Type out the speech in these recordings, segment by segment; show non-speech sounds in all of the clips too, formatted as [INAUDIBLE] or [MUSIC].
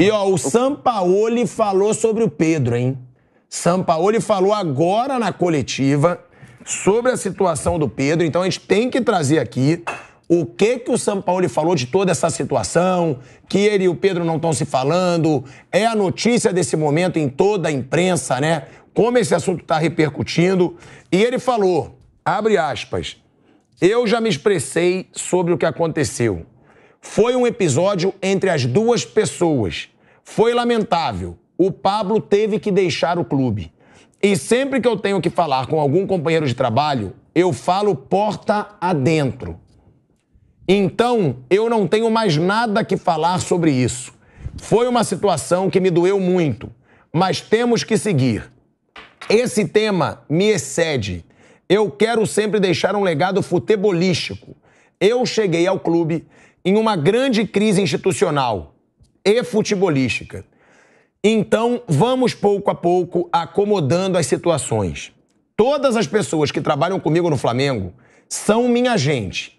E ó, o Sampaoli falou sobre o Pedro, hein? Sampaoli falou agora na coletiva sobre a situação do Pedro, então a gente tem que trazer aqui o que que o Sampaoli falou de toda essa situação, que ele e o Pedro não estão se falando, é a notícia desse momento em toda a imprensa, né? Como esse assunto está repercutindo. E ele falou, abre aspas, eu já me expressei sobre o que aconteceu. Foi um episódio entre as duas pessoas. Foi lamentável. O Pablo teve que deixar o clube. E sempre que eu tenho que falar com algum companheiro de trabalho, eu falo porta adentro. Então, eu não tenho mais nada que falar sobre isso. Foi uma situação que me doeu muito, mas temos que seguir. Esse tema me excede. Eu quero sempre deixar um legado futebolístico. Eu cheguei ao clube em uma grande crise institucional e futebolística. Então, vamos pouco a pouco acomodando as situações. Todas as pessoas que trabalham comigo no Flamengo são minha gente.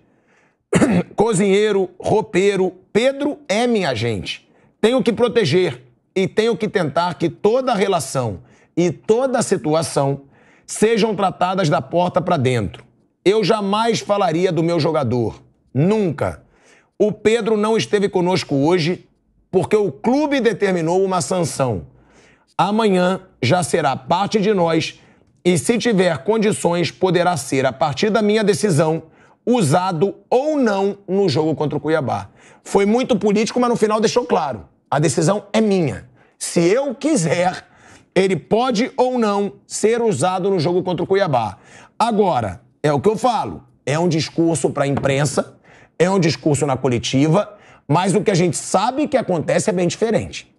[COUGHS] Cozinheiro, roupeiro, Pedro é minha gente. Tenho que proteger e tenho que tentar que toda relação e toda situação sejam tratadas da porta para dentro. Eu jamais falaria do meu jogador, nunca. O Pedro não esteve conosco hoje porque o clube determinou uma sanção. Amanhã já será parte de nós e, se tiver condições, poderá ser, a partir da minha decisão, usado ou não no jogo contra o Cuiabá. Foi muito político, mas no final deixou claro: a decisão é minha. Se eu quiser, ele pode ou não ser usado no jogo contra o Cuiabá. Agora, é o que eu falo: é um discurso para a imprensa, é um discurso na coletiva mas o que a gente sabe que acontece é bem diferente.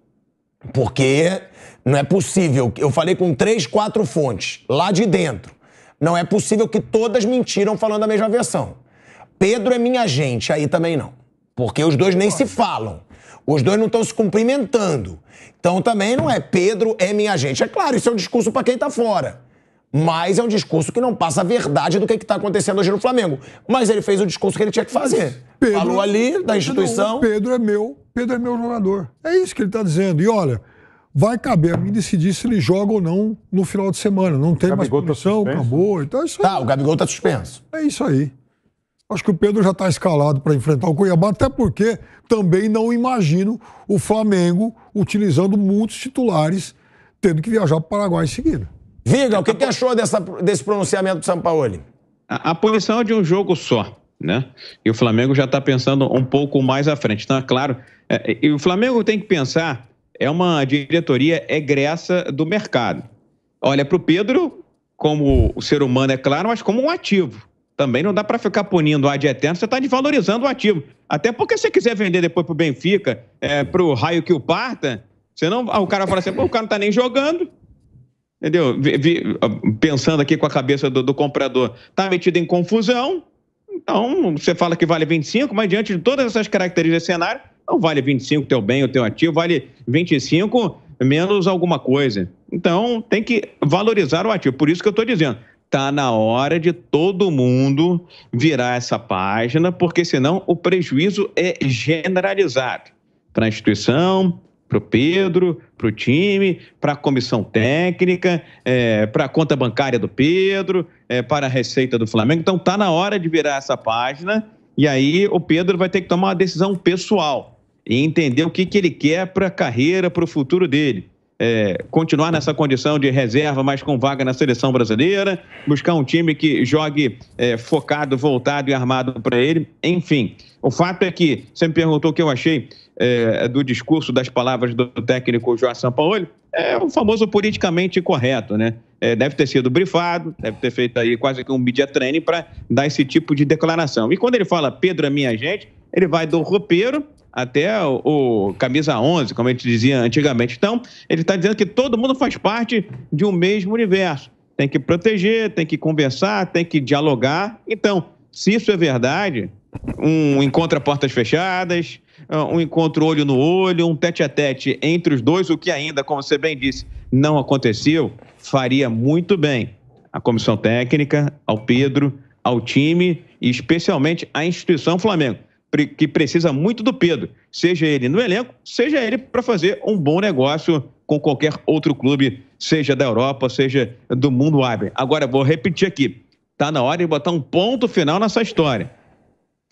Porque não é possível. Eu falei com três, quatro fontes lá de dentro. Não é possível que todas mentiram falando a mesma versão. Pedro é minha gente, aí também não. Porque os dois nem se falam. Os dois não estão se cumprimentando. Então também não é Pedro é minha gente. É claro, isso é um discurso para quem está fora. Mas é um discurso que não passa a verdade do que é está acontecendo hoje no Flamengo. Mas ele fez o discurso que ele tinha que fazer. Pedro, Falou ali da é instituição. Não, Pedro é meu, Pedro é meu jogador. É isso que ele está dizendo. E olha, vai caber a mim decidir se ele joga ou não no final de semana. Não tem mais tá punição, tá acabou. Então é isso aí. Tá, o Gabigol está suspenso. É isso aí. Acho que o Pedro já está escalado para enfrentar o Cuiabá, até porque também não imagino o Flamengo utilizando muitos titulares tendo que viajar para o Paraguai em seguida. Viga, é, o que, que achou dessa, desse pronunciamento do Sampaoli? A, a punição é de um jogo só. Né? E o Flamengo já está pensando um pouco mais à frente. Então, é claro, é, e o Flamengo tem que pensar, é uma diretoria egressa do mercado. Olha para o Pedro, como o ser humano, é claro, mas como um ativo. Também não dá para ficar punindo o ad eterno, você está desvalorizando o ativo. Até porque se você quiser vender depois para o Benfica, é, para o raio que o parta, você não, ah, o cara fala assim, o cara não está nem jogando, Entendeu? pensando aqui com a cabeça do, do comprador, está metido em confusão, então você fala que vale 25, mas diante de todas essas características do cenário, não vale 25 teu bem, o teu ativo, vale 25 menos alguma coisa. Então tem que valorizar o ativo. Por isso que eu estou dizendo, está na hora de todo mundo virar essa página, porque senão o prejuízo é generalizado para a instituição, para o Pedro, para o time, para a comissão técnica, é, para a conta bancária do Pedro, é, para a receita do Flamengo. Então tá na hora de virar essa página e aí o Pedro vai ter que tomar uma decisão pessoal e entender o que, que ele quer para a carreira, para o futuro dele é, continuar nessa condição de reserva, mas com vaga na seleção brasileira, buscar um time que jogue é, focado, voltado e armado para ele. Enfim, o fato é que você me perguntou o que eu achei é, do discurso, das palavras do técnico João Sampaoli, é o famoso politicamente correto, né? É, deve ter sido brifado, deve ter feito aí quase que um media training para dar esse tipo de declaração. E quando ele fala Pedro é minha gente, ele vai do roupeiro até o, o, camisa 11, como a gente dizia antigamente. Então, ele está dizendo que todo mundo faz parte de um mesmo universo. Tem que proteger, tem que conversar, tem que dialogar. Então, se isso é verdade, um encontro a portas fechadas, um encontro olho no olho, um tete a tete entre os dois, o que ainda, como você bem disse, não aconteceu, faria muito bem à comissão técnica, ao Pedro, ao time e especialmente à instituição Flamengo que precisa muito do Pedro, seja ele no elenco, seja ele para fazer um bom negócio com qualquer outro clube, seja da Europa, seja do mundo árabe. Agora, vou repetir aqui: está na hora de botar um ponto final nessa história.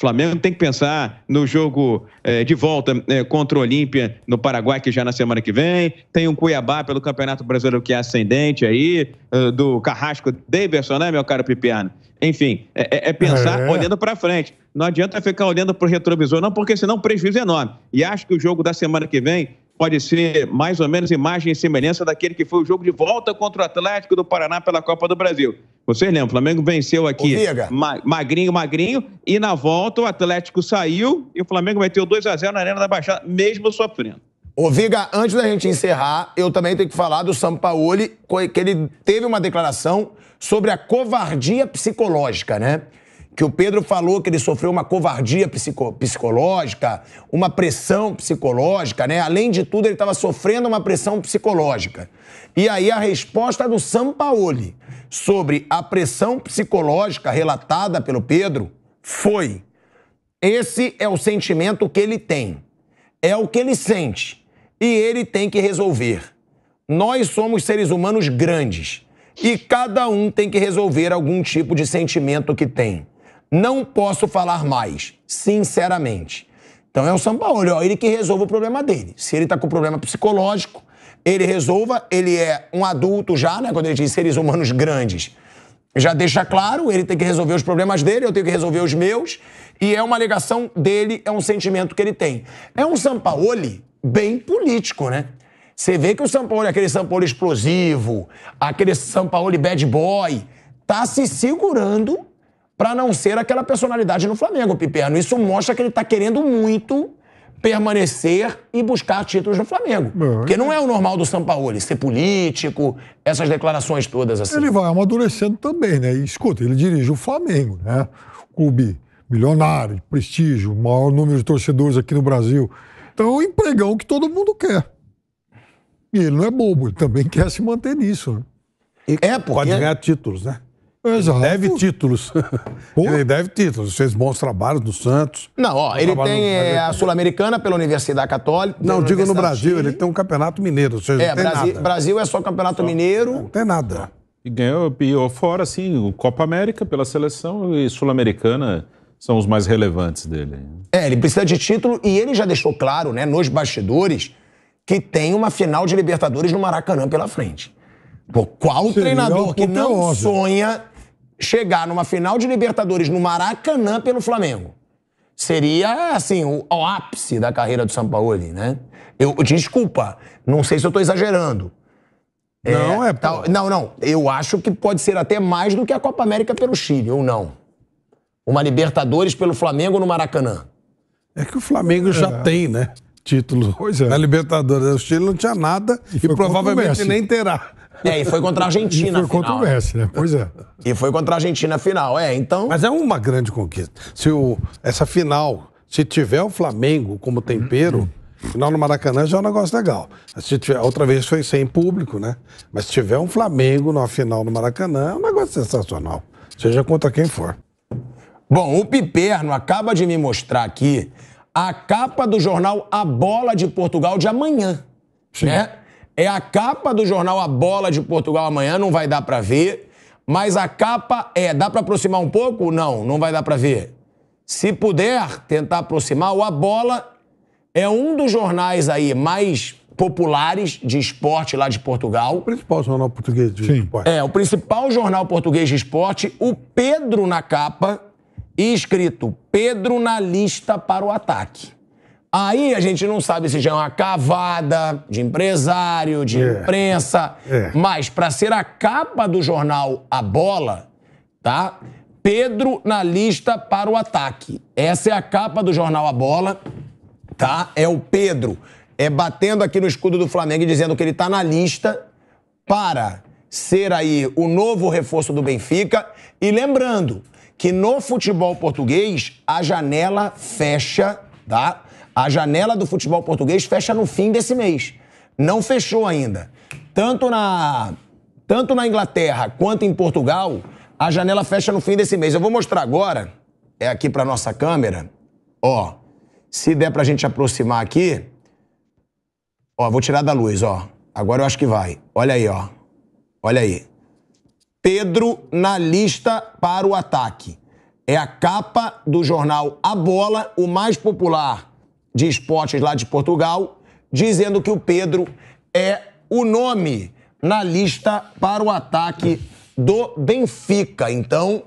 Flamengo tem que pensar no jogo eh, de volta eh, contra o Olímpia no Paraguai, que já na semana que vem. Tem um Cuiabá pelo Campeonato Brasileiro que é ascendente aí, eh, do Carrasco Davidson, né, meu caro Pipiano? Enfim, é, é, é pensar é. olhando para frente. Não adianta ficar olhando para o retrovisor, não, porque senão o prejuízo é enorme. E acho que o jogo da semana que vem pode ser mais ou menos imagem e semelhança daquele que foi o jogo de volta contra o Atlético do Paraná pela Copa do Brasil. Vocês lembram, o Flamengo venceu aqui ma magrinho, magrinho, e na volta o Atlético saiu e o Flamengo meteu 2 a 0 na Arena da Baixada, mesmo sofrendo. Ô, Viga, antes da gente encerrar, eu também tenho que falar do Sampaoli, que ele teve uma declaração sobre a covardia psicológica, né? que o Pedro falou que ele sofreu uma covardia psico psicológica, uma pressão psicológica, né? Além de tudo, ele estava sofrendo uma pressão psicológica. E aí a resposta do Sampaoli sobre a pressão psicológica relatada pelo Pedro foi: esse é o sentimento que ele tem, é o que ele sente e ele tem que resolver. Nós somos seres humanos grandes e cada um tem que resolver algum tipo de sentimento que tem. Não posso falar mais, sinceramente. Então é o Sampaoli, ó, ele que resolve o problema dele. Se ele tá com problema psicológico, ele resolva, ele é um adulto já, né? Quando ele diz seres humanos grandes, já deixa claro, ele tem que resolver os problemas dele, eu tenho que resolver os meus, e é uma alegação dele, é um sentimento que ele tem. É um Sampaoli bem político, né? Você vê que o Sampaoli, aquele Sampaoli explosivo, aquele Sampaoli bad boy, tá se segurando para não ser aquela personalidade no Flamengo, Piperno. Isso mostra que ele está querendo muito permanecer e buscar títulos no Flamengo. É. Porque não é o normal do Sampaoli ser político, essas declarações todas assim. Ele vai amadurecendo também, né? E, escuta, ele dirige o Flamengo, né? Clube milionário, prestígio, maior número de torcedores aqui no Brasil. Então é um empregão que todo mundo quer. E ele não é bobo, ele também [LAUGHS] quer se manter nisso, né? E é porque... Pode ganhar títulos, né? Exato. Ele deve títulos. Porra. [LAUGHS] Ele deve títulos. Fez bons trabalhos no Santos. Não, ó, ele tem é, a Sul-Americana pela Universidade Católica. Não, digo no Brasil, ele tem um campeonato mineiro. Ou seja, é, Brasil, Brasil, é só campeonato só. mineiro. Não tem nada. E ganhou, e fora, assim, o Copa América pela seleção e Sul-Americana são os mais relevantes dele. É, ele precisa de título e ele já deixou claro, né, nos bastidores, que tem uma final de Libertadores no Maracanã pela frente. Pô, qual Seria treinador é que não sonha chegar numa final de Libertadores no Maracanã pelo Flamengo. Seria, assim, o, o ápice da carreira do Sampaoli, né? Eu, desculpa, não sei se eu estou exagerando. É, não, é. é tal, não, não. Eu acho que pode ser até mais do que a Copa América pelo Chile, ou não. Uma Libertadores pelo Flamengo no Maracanã. É que o Flamengo já é. tem, né? título é. na Libertadores. O Chile não tinha nada e, e provavelmente nem terá. É, e foi contra a Argentina. [LAUGHS] E foi contra final. o Messi, né? Pois é. E foi contra a Argentina final, é, então. Mas é uma grande conquista. Se o, essa final, se tiver o Flamengo como tempero, uhum. final no Maracanã já é um negócio legal. Se tiver, outra vez foi sem público, né? Mas se tiver um Flamengo na final no Maracanã, é um negócio sensacional. Seja contra quem for. Bom, o Piperno acaba de me mostrar aqui a capa do jornal A Bola de Portugal de amanhã. Sim. Né? É a capa do jornal A Bola de Portugal amanhã, não vai dar para ver. Mas a capa é, dá para aproximar um pouco? Não, não vai dar para ver. Se puder tentar aproximar, o A Bola é um dos jornais aí mais populares de esporte lá de Portugal. O principal jornal português de Sim. esporte. É, o principal jornal português de esporte. O Pedro na capa e escrito Pedro na lista para o ataque. Aí a gente não sabe se já é uma cavada de empresário, de é. imprensa, é. mas para ser a capa do jornal A Bola, tá? Pedro na lista para o ataque. Essa é a capa do jornal A Bola, tá? É o Pedro é batendo aqui no escudo do Flamengo e dizendo que ele está na lista para ser aí o novo reforço do Benfica e lembrando que no futebol português a janela fecha, tá? A janela do futebol português fecha no fim desse mês. Não fechou ainda. Tanto na tanto na Inglaterra quanto em Portugal, a janela fecha no fim desse mês. Eu vou mostrar agora, é aqui para nossa câmera. Ó, se der pra gente aproximar aqui, ó, vou tirar da luz, ó. Agora eu acho que vai. Olha aí, ó. Olha aí. Pedro na lista para o ataque. É a capa do jornal A Bola, o mais popular de esportes lá de Portugal, dizendo que o Pedro é o nome na lista para o ataque do Benfica. Então,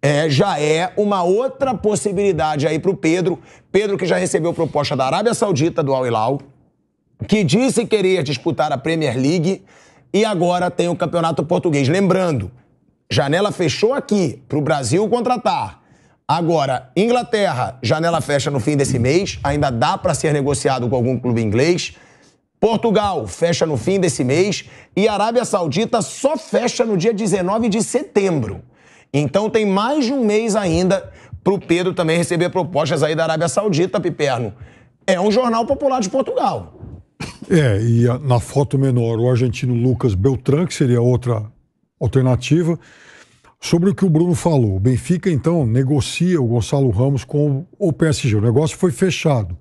é, já é uma outra possibilidade aí para o Pedro. Pedro que já recebeu proposta da Arábia Saudita, do Al Hilal, que disse querer disputar a Premier League e agora tem o Campeonato Português. Lembrando, janela fechou aqui para o Brasil contratar. Agora, Inglaterra, janela fecha no fim desse mês, ainda dá para ser negociado com algum clube inglês. Portugal fecha no fim desse mês e Arábia Saudita só fecha no dia 19 de setembro. Então tem mais de um mês ainda para o Pedro também receber propostas aí da Arábia Saudita, Piperno. É um jornal popular de Portugal. É, e a, na foto menor, o argentino Lucas Beltrán, que seria outra alternativa. Sobre o que o Bruno falou, o Benfica então negocia o Gonçalo Ramos com o PSG. O negócio foi fechado.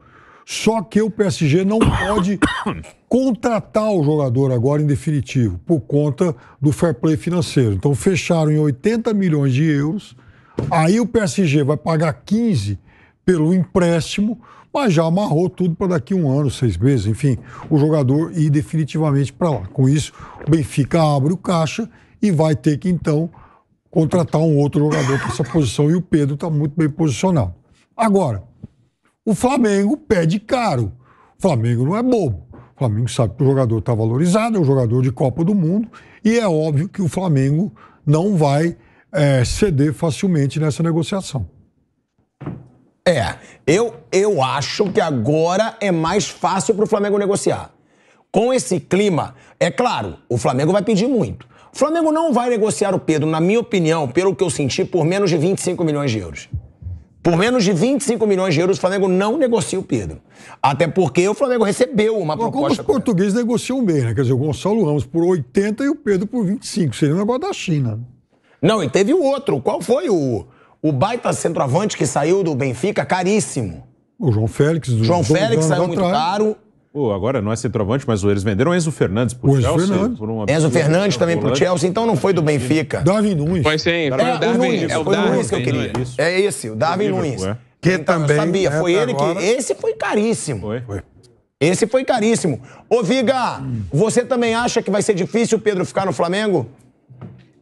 Só que o PSG não pode [COUGHS] contratar o jogador agora em definitivo, por conta do fair play financeiro. Então fecharam em 80 milhões de euros. Aí o PSG vai pagar 15 pelo empréstimo, mas já amarrou tudo para daqui um ano, seis meses, enfim, o jogador ir definitivamente para lá. Com isso, o Benfica abre o caixa e vai ter que então contratar um outro jogador para essa posição e o Pedro está muito bem posicionado. Agora, o Flamengo pede caro. O Flamengo não é bobo. O Flamengo sabe que o jogador está valorizado, é um jogador de Copa do Mundo e é óbvio que o Flamengo não vai é, ceder facilmente nessa negociação. É, eu, eu acho que agora é mais fácil para o Flamengo negociar. Com esse clima, é claro, o Flamengo vai pedir muito. O Flamengo não vai negociar o Pedro, na minha opinião, pelo que eu senti, por menos de 25 milhões de euros. Por menos de 25 milhões de euros, o Flamengo não negocia o Pedro. Até porque o Flamengo recebeu uma proposta. Como os portugueses negociam bem, né? Quer dizer, o Gonçalo Ramos por 80 e o Pedro por 25. Seria um negócio da China. Não, e teve o outro. Qual foi o. O baita centroavante que saiu do Benfica, caríssimo. O João Félix. O João Félix saiu muito caro. Pô, agora não é centroavante, mas eles venderam Enzo Fernandes pro o Chelsea. Fernandes. Por uma... Enzo Fernandes também pro Chelsea, então não foi do Benfica. Darwin Nunes. Foi sim, é, o Darwin, Nunes. É o Darwin, Nunes que eu queria. É esse, o Darwin Nunes. É. Que então, também. Sabia, foi é ele que. Esse foi caríssimo. Foi. foi. Esse foi caríssimo. Ô, Viga, hum. você também acha que vai ser difícil o Pedro ficar no Flamengo?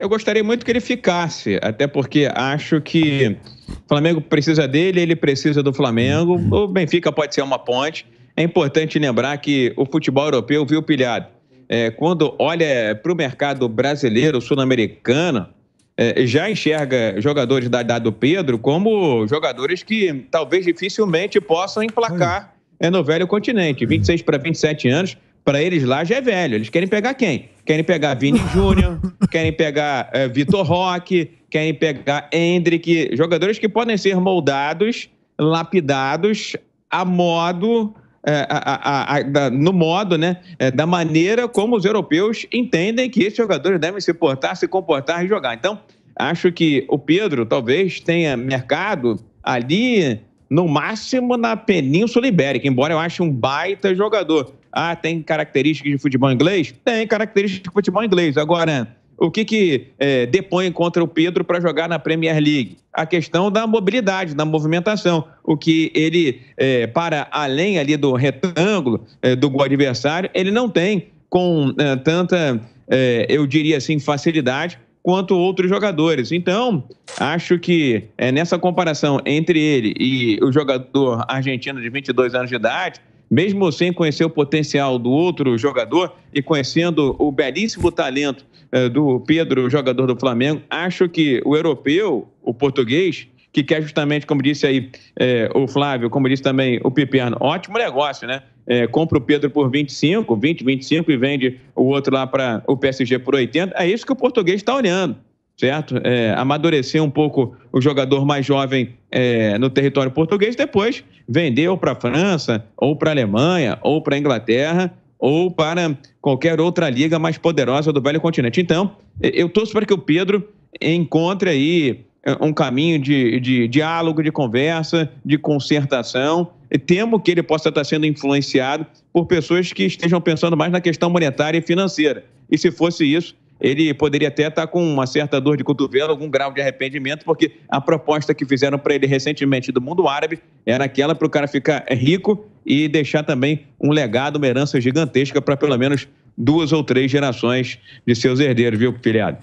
Eu gostaria muito que ele ficasse, até porque acho que o Flamengo precisa dele, ele precisa do Flamengo. Uhum. O Benfica pode ser uma ponte. É importante lembrar que o futebol europeu viu pilhado. É, quando olha para o mercado brasileiro, sul-americano, é, já enxerga jogadores da idade do Pedro como jogadores que talvez dificilmente possam emplacar é, no velho continente. 26 para 27 anos, para eles lá já é velho. Eles querem pegar quem? querem pegar Vini [LAUGHS] Júnior, querem pegar é, Vitor Roque, querem pegar Hendrick, jogadores que podem ser moldados, lapidados a modo. É, a, a, a, da, no modo, né, é, da maneira como os europeus entendem que esses jogadores devem se portar, se comportar e jogar. Então, acho que o Pedro talvez tenha mercado ali no máximo na Península Ibérica, embora eu ache um baita jogador. Ah, tem características de futebol inglês? Tem características de futebol inglês. Agora, o que, que é, depõe contra o Pedro para jogar na Premier League? A questão da mobilidade, da movimentação. O que ele, é, para além ali do retângulo é, do adversário, ele não tem com é, tanta, é, eu diria assim, facilidade quanto outros jogadores. Então, acho que é, nessa comparação entre ele e o jogador argentino de 22 anos de idade, mesmo sem conhecer o potencial do outro jogador e conhecendo o belíssimo talento eh, do Pedro, jogador do Flamengo, acho que o europeu, o português, que quer justamente, como disse aí eh, o Flávio, como disse também o Piperno, ótimo negócio, né? É, compra o Pedro por 25, 20, 25 e vende o outro lá para o PSG por 80. É isso que o português está olhando certo? É, amadurecer um pouco o jogador mais jovem é, no território português, depois vendeu para a França, ou para a Alemanha, ou para a Inglaterra, ou para qualquer outra liga mais poderosa do velho continente. Então, eu torço para que o Pedro encontre aí é, um caminho de, de diálogo, de conversa, de concertação. E temo que ele possa estar sendo influenciado por pessoas que estejam pensando mais na questão monetária e financeira. E se fosse isso, ele poderia até estar com uma certa dor de cotovelo, algum grau de arrependimento, porque a proposta que fizeram para ele recentemente do mundo árabe era aquela para o cara ficar rico e deixar também um legado, uma herança gigantesca para pelo menos duas ou três gerações de seus herdeiros, viu, filhado?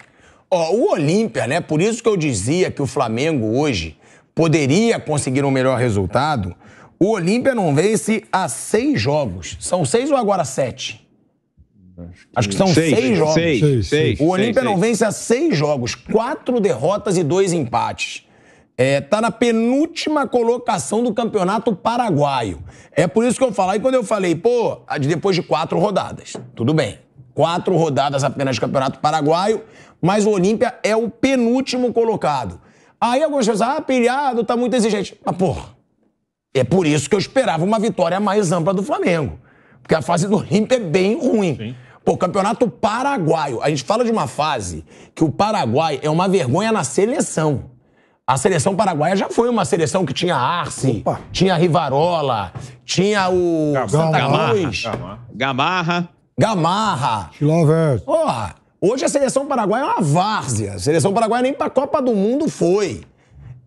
Ó, o Olímpia, né? Por isso que eu dizia que o Flamengo hoje poderia conseguir um melhor resultado. O Olímpia não vence há seis jogos. São seis ou agora sete? Acho que são seis, seis jogos. Seis, seis, seis, o Olímpia não vence há seis jogos, quatro derrotas e dois empates. É tá na penúltima colocação do campeonato paraguaio. É por isso que eu falo. Aí quando eu falei, pô, depois de quatro rodadas, tudo bem. Quatro rodadas apenas de campeonato paraguaio, mas o Olímpia é o penúltimo colocado. Aí algumas pessoas, ah, pilhado, tá muito exigente. Mas, pô, é por isso que eu esperava uma vitória mais ampla do Flamengo. Porque a fase do Olímpia é bem ruim. Sim. Pô, campeonato paraguaio. A gente fala de uma fase que o Paraguai é uma vergonha na seleção. A seleção paraguaia já foi uma seleção que tinha Arce, Opa. tinha Rivarola, tinha o Gamarra. Santa Cruz. Gamarra. Gamarra. Gamarra. Porra, hoje a seleção paraguaia é uma várzea. A seleção paraguaia nem pra Copa do Mundo foi.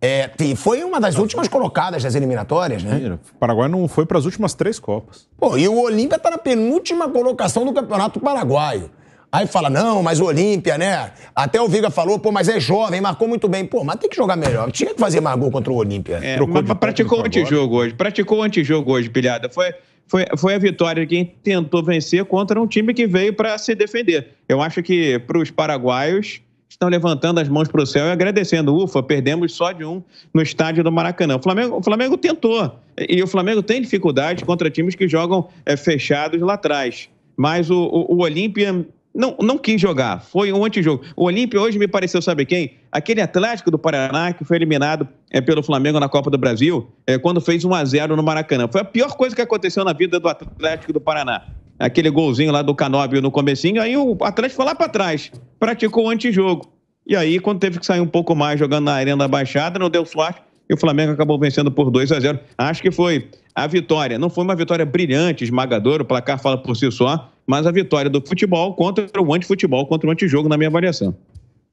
É, e foi uma das últimas colocadas das eliminatórias, né? O Paraguai não foi para as últimas três Copas. Pô, e o Olímpia está na penúltima colocação do Campeonato Paraguaio. Aí fala, não, mas o Olímpia, né? Até o Viga falou, pô, mas é jovem, marcou muito bem. Pô, mas tem que jogar melhor. Tinha que fazer mais gol contra o Olímpia. Né? É, Trocou mas, praticou antijogo hoje. Praticou antijogo hoje, pilhada. Foi, foi, foi a vitória quem tentou vencer contra um time que veio para se defender. Eu acho que para os paraguaios estão levantando as mãos para o céu e agradecendo. Ufa, perdemos só de um no estádio do Maracanã. O Flamengo, o Flamengo tentou. E o Flamengo tem dificuldade contra times que jogam é, fechados lá atrás. Mas o, o, o Olímpia não, não quis jogar. Foi um antijogo. O Olímpia hoje me pareceu, sabe quem? Aquele Atlético do Paraná que foi eliminado é, pelo Flamengo na Copa do Brasil, é, quando fez 1 a 0 no Maracanã. Foi a pior coisa que aconteceu na vida do Atlético do Paraná aquele golzinho lá do Canóbio no comecinho, aí o Atlético foi lá para trás, praticou o antijogo. E aí, quando teve que sair um pouco mais jogando na Arena da Baixada, não deu sorte e o Flamengo acabou vencendo por 2 a 0. Acho que foi a vitória. Não foi uma vitória brilhante, esmagadora, o placar fala por si só, mas a vitória do futebol contra o antifutebol, contra o antijogo, na minha avaliação.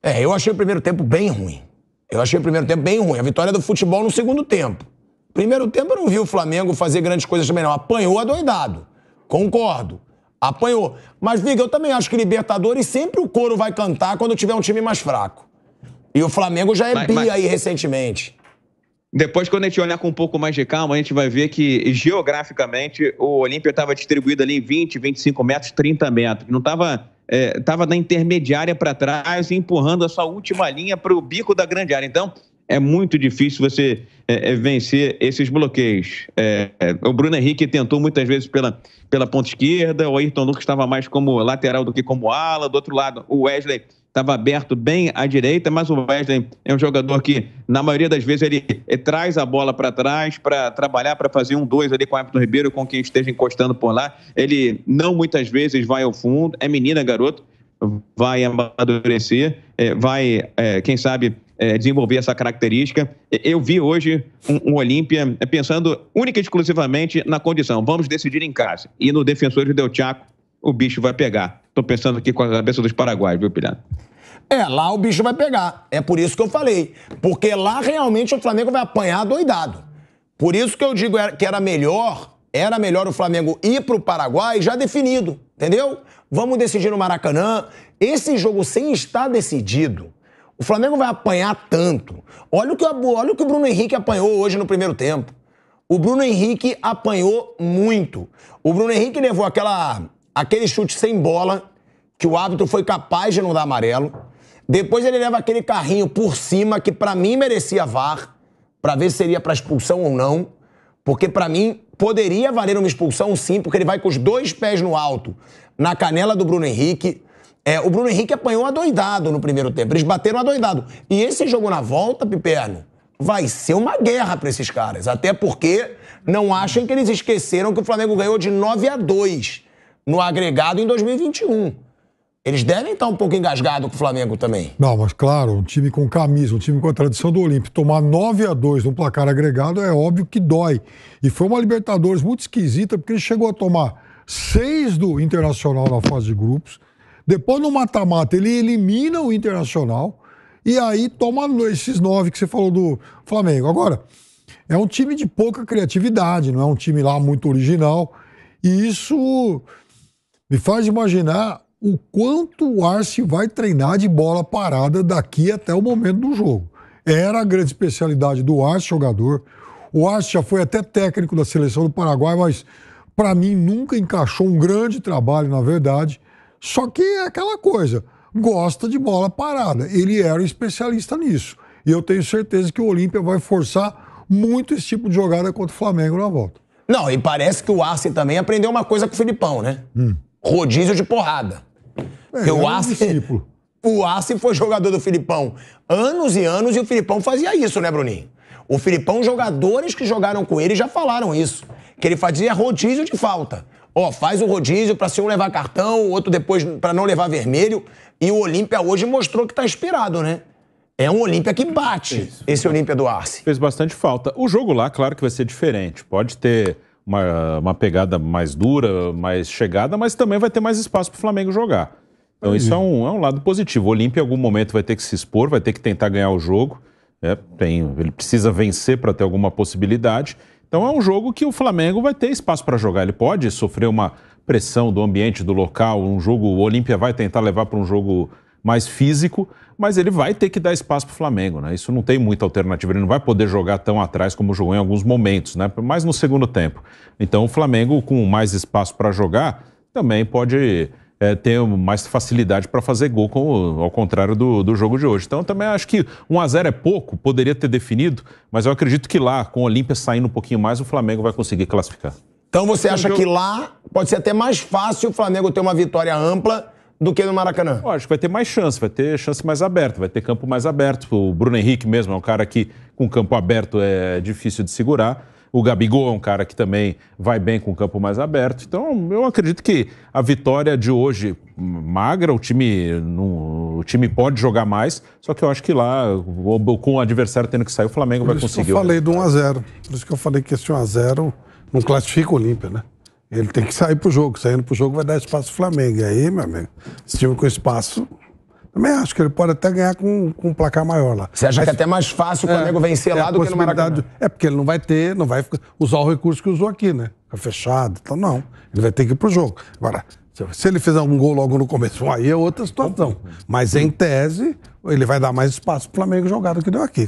É, eu achei o primeiro tempo bem ruim. Eu achei o primeiro tempo bem ruim. A vitória do futebol no segundo tempo. Primeiro tempo eu não vi o Flamengo fazer grandes coisas também, não. Apanhou adoidado. Concordo. Apanhou. Mas, Viga, eu também acho que Libertadores sempre o couro vai cantar quando tiver um time mais fraco. E o Flamengo já é mas, bi mas... aí recentemente. Depois, quando a gente olhar com um pouco mais de calma, a gente vai ver que geograficamente o Olímpia estava distribuído ali em 20, 25 metros, 30 metros. Não estava estava é, na intermediária para trás, empurrando a sua última linha para o bico da grande área. Então, é muito difícil você é, é, vencer esses bloqueios. É, é, o Bruno Henrique tentou muitas vezes pela, pela ponta esquerda, o Ayrton Lucas estava mais como lateral do que como ala. Do outro lado, o Wesley estava aberto bem à direita, mas o Wesley é um jogador que, na maioria das vezes, ele, traz a bola para trás para trabalhar, para fazer um dois ali com o Everton Ribeiro, com quem esteja encostando por lá. Ele não muitas vezes vai ao fundo, é menina, garoto, vai amadurecer, é, vai, é, quem sabe, é, desenvolver essa característica. Eu vi hoje um, um Olímpia é, pensando única e exclusivamente na condição: vamos decidir em casa. E no defensor de Del Chaco, o bicho vai pegar. Estou pensando aqui com a cabeça dos paraguaios, viu, Pilhado? É, lá o bicho vai pegar. É por isso que eu falei. Porque lá realmente o Flamengo vai apanhar doidado. Por isso que eu digo que era melhor, era melhor o Flamengo ir para o Paraguai já definido, entendeu? Vamos decidir no Maracanã. Esse jogo sem estar decidido, o Flamengo vai apanhar tanto. Olha o que, olha o, que o Bruno Henrique apanhou hoje no primeiro tempo. O Bruno Henrique apanhou muito. O Bruno Henrique levou aquela, aquele chute sem bola, que o árbitro foi capaz de não dar amarelo. Depois ele leva aquele carrinho por cima, que para mim merecia VAR, para ver se seria para expulsão ou não. Porque para mim poderia valer uma expulsão sim, porque ele vai com os dois pés no alto, na canela do Bruno Henrique. É, o Bruno Henrique apanhou adoidado no primeiro tempo. Eles bateram adoidado. E esse jogo na volta, Piperno, vai ser uma guerra para esses caras. Até porque não acham que eles esqueceram que o Flamengo ganhou de 9 a 2 no agregado em 2021. Eles devem estar um pouco engasgados com o Flamengo também. Não, mas claro, um time com camisa, um time com a tradição do Olímpico, tomar 9 a 2 no placar agregado é óbvio que dói. E foi uma Libertadores muito esquisita, porque ele chegou a tomar seis do Internacional na fase de grupos depois no mata-mata ele elimina o Internacional e aí toma esses nove que você falou do Flamengo. Agora, é um time de pouca criatividade, não é um time lá muito original. E isso me faz imaginar o quanto o Arce vai treinar de bola parada daqui até o momento do jogo. Era a grande especialidade do Arce, jogador. O Arce já foi até técnico da seleção do Paraguai, mas para mim nunca encaixou um grande trabalho, na verdade. Só que é aquela coisa, gosta de bola parada. Ele era um especialista nisso. E eu tenho certeza que o Olímpia vai forçar muito esse tipo de jogada contra o Flamengo na volta. Não, e parece que o Arce também aprendeu uma coisa com o Filipão, né? Hum. Rodízio de porrada. É, o é Arce, discípulo. [LAUGHS] o Arce foi jogador do Filipão anos e anos e o Filipão fazia isso, né, Bruninho? O Filipão, jogadores que jogaram com ele já falaram isso, que ele fazia rodízio de falta. Ó, faz o rodízio para se um levar cartão, o outro depois para não levar vermelho. E o Olímpia hoje mostrou que está inspirado, né? É um Olímpia que bate Isso. esse Olímpia do Arce. Fez bastante falta. O jogo lá, claro que vai ser diferente. Pode ter uma, uma pegada mais dura, mais chegada, mas também vai ter mais espaço para o Flamengo jogar. Então, isso é um, é um lado positivo. O Olímpia, em algum momento, vai ter que se expor, vai ter que tentar ganhar o jogo. É, tem, ele precisa vencer para ter alguma possibilidade. Então é um jogo que o Flamengo vai ter espaço para jogar. Ele pode sofrer uma pressão do ambiente, do local, um jogo, o Olímpia vai tentar levar para um jogo mais físico, mas ele vai ter que dar espaço para o Flamengo, né? Isso não tem muita alternativa, ele não vai poder jogar tão atrás como jogou em alguns momentos, né? Mas no segundo tempo. Então o Flamengo com mais espaço para jogar também pode é, ter mais facilidade para fazer gol, com, ao contrário do, do jogo de hoje. Então, também acho que 1x0 é pouco, poderia ter definido, mas eu acredito que lá, com o Olímpia saindo um pouquinho mais, o Flamengo vai conseguir classificar. Então, você acha que lá pode ser até mais fácil o Flamengo ter uma vitória ampla do que no Maracanã. Eu acho que vai ter mais chance, vai ter chance mais aberta, vai ter campo mais aberto. O Bruno Henrique mesmo é um cara que com campo aberto é difícil de segurar. O Gabigol é um cara que também vai bem com o campo mais aberto. Então, eu acredito que a vitória de hoje, magra, o time, no, o time pode jogar mais, só que eu acho que lá, com o adversário tendo que sair, o Flamengo Por vai conseguir. eu falei do 1x0. Por isso que eu falei que esse 1x0 não classifica o Olímpia, né? Ele tem que sair pro jogo. Saindo pro jogo vai dar espaço pro Flamengo. E aí, meu amigo, esse time com espaço também acho que ele pode até ganhar com, com um placar maior lá. Você acha Mas, que é até mais fácil o Flamengo é, vencer é lá do que no Maracanã? É, porque ele não vai ter, não vai usar o recurso que usou aqui, né? Fica fechado, então não. Ele vai ter que ir pro jogo. Agora, se ele fizer um gol logo no começo, aí é outra situação. Mas em tese, ele vai dar mais espaço pro Flamengo jogar do que deu aqui.